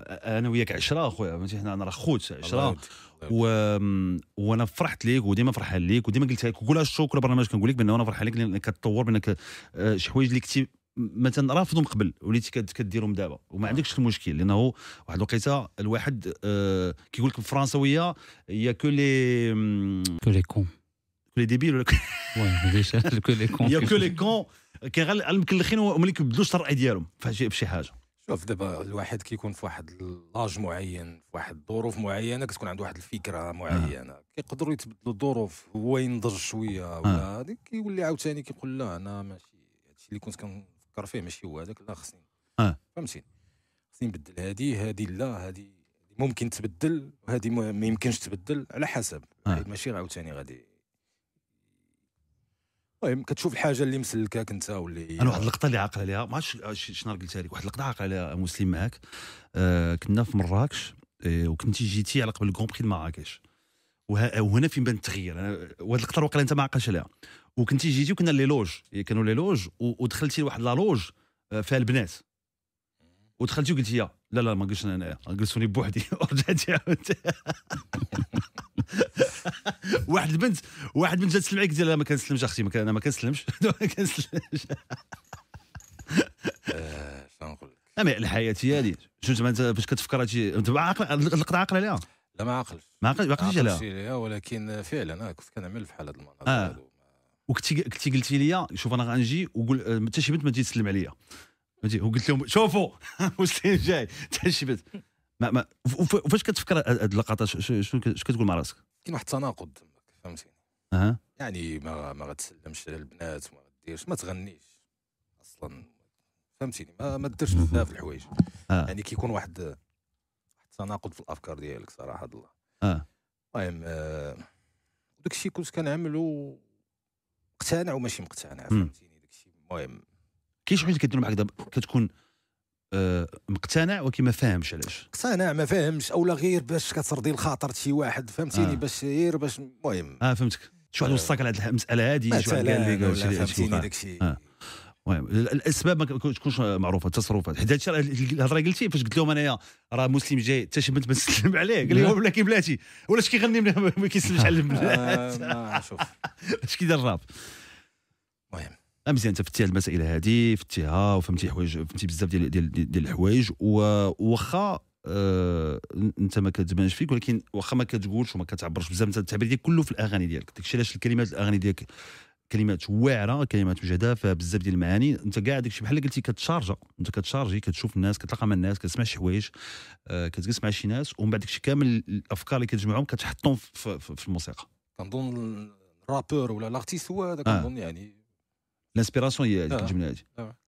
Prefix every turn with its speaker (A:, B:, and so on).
A: انا وياك عشرة اخويا فهمتي حنا انا راه خوت عشرة و... وانا فرحت ليك وديما فرحان ليك وديما قلت لك كل شو كل برنامج كنقول لك بان انا فرحان ليك لانك كتطور بانك آه، شي حوايج اللي كنتي مثلا رافضهم قبل وليتي كديرهم دابا وما عندكش المشكل لانه واحد الوقيته الواحد آه كيقول لك بالفرنسويه يا كو لي كو لي كون كو لي ديبيل ولا كو لي كون يا كو لي كون
B: كيعلمك الاخرين وما كيبدلوا الراي ديالهم فشي حاجه شوف دابا الواحد كيكون في واحد لاج معين في واحد الظروف معينه كتكون عنده واحد الفكره معينه آه. كيقدروا يتبدلوا الظروف هو ينضج شويه أه. ولا آه. كيولي عاوتاني كيقول لا انا ماشي هادشي اللي كنت كنفكر فيه ماشي هو هذاك لا خصني آه. فهمتيني خصني نبدل هادي هادي لا هادي ممكن تبدل وهذه ما يمكنش تبدل على حسب آه. ماشي عاوتاني غادي المهم كتشوف الحاجه اللي مسلكاك انت واللي انا واحد
A: اللقطه اللي عاقل عليها ما عرفتش شنو قلتها لك واحد اللقطه عاقل عليها مسلم معاك آه كنا في مراكش آه وكنتي جيتي على قبل الكونبري بري مراكش وهنا فين بان التغيير واحد اللقطه واقيلا انت ما عاقلش عليها وكنتي جيتي وكنا لي لوج إيه، كانوا لي لوج ودخلتي لواحد لا لوج آه، فيها البنات ودخلتي وقلتي لا لا ما قلتش انايا جلسوني بوحدي ورجعتي عاودت واحد البنت واحد البنت جات تسلم عليك لها ما كنسلمش اختي ما انا ما كنسلمش ما كنسلمش آه، شنقول لك ما الحياه هي هذه زعما انت باش كتفكر هادشي انت عاقل القطعه عاقله عليها؟ لا ما عاقلش ما عاقلش ما عاقلتش عليها
B: ولكن فعلا انا آه، كنت كنعمل في حال هذا المناظر
A: آه. وكنتي كنتي قلتي لي شوف انا غنجي وقول آه، حتى شي بنت ما تجي تسلم عليا وقلت لهم شوفوا مسلم جاي حتى شي بنت ما ما فاش كتفكر هاد اللقطه شنو كتقول مع راسك؟ كاين واحد التناقض
B: فهمتيني اها يعني ما ما غتسلمش على البنات وما غديرش ما تغنيش اصلا فهمتيني ما, ما ديرش بزاف الحوايج آه. يعني كيكون واحد واحد التناقض في الافكار ديالك صراحه الله اه المهم آه داك الشيء كنت كنعملو مقتنع وماشي مقتنع فهمتيني داك الشيء المهم
A: كاين شي حوايج معاك دابا كتكون آه، مقتنع ولكن ما فاهمش علاش
B: مقتنع ما فاهمش اولا غير باش كترضي الخاطر شي واحد فهمتيني آه. باش غير باش المهم
A: اه فهمتك شي واحد آه. وصاك على هذه المساله هذه شي واحد قال لك فهمتيني داكشي آه. المهم الاسباب ما تكونش معروفه التصرفات حيت هادشي الهضره قلتي فاش قلت لهم انايا راه مسلم جاي حتى شي بنت ما تسلم عليه قال لي ولكن بلاتي ولا اش كيغني ما كيسلمش على البنات شوف اش كيدير الراب آه، مزيان انت فتي المسائل هذه فتيها وفهمتي حوايج فهمتي بزاف ديال ديال ديال الحوايج وواخا أه انت ما كتبانش فيك ولكن واخا ما كتقولش وما كتعبرش بزاف انت التعبير ديالك كله في الاغاني ديالك داكشي علاش الكلمات الاغاني ديالك كلمات واعره كلمات مجهده فيها بزاف ديال المعاني انت كاع داكشي بحال قلتي كتشارجا انت كتشارجي كتشوف الناس كتلاقى مع الناس كتسمع شي حوايج آه كتجلس مع شي ناس ومن بعد داكشي كامل الافكار اللي كتجمعهم كتحطهم في, في, في الموسيقى
B: كنظن الرابور ولا لارتيست هو هذا آه. كنظن آه. يعني
A: L'inspiration y est, ah,
B: ah.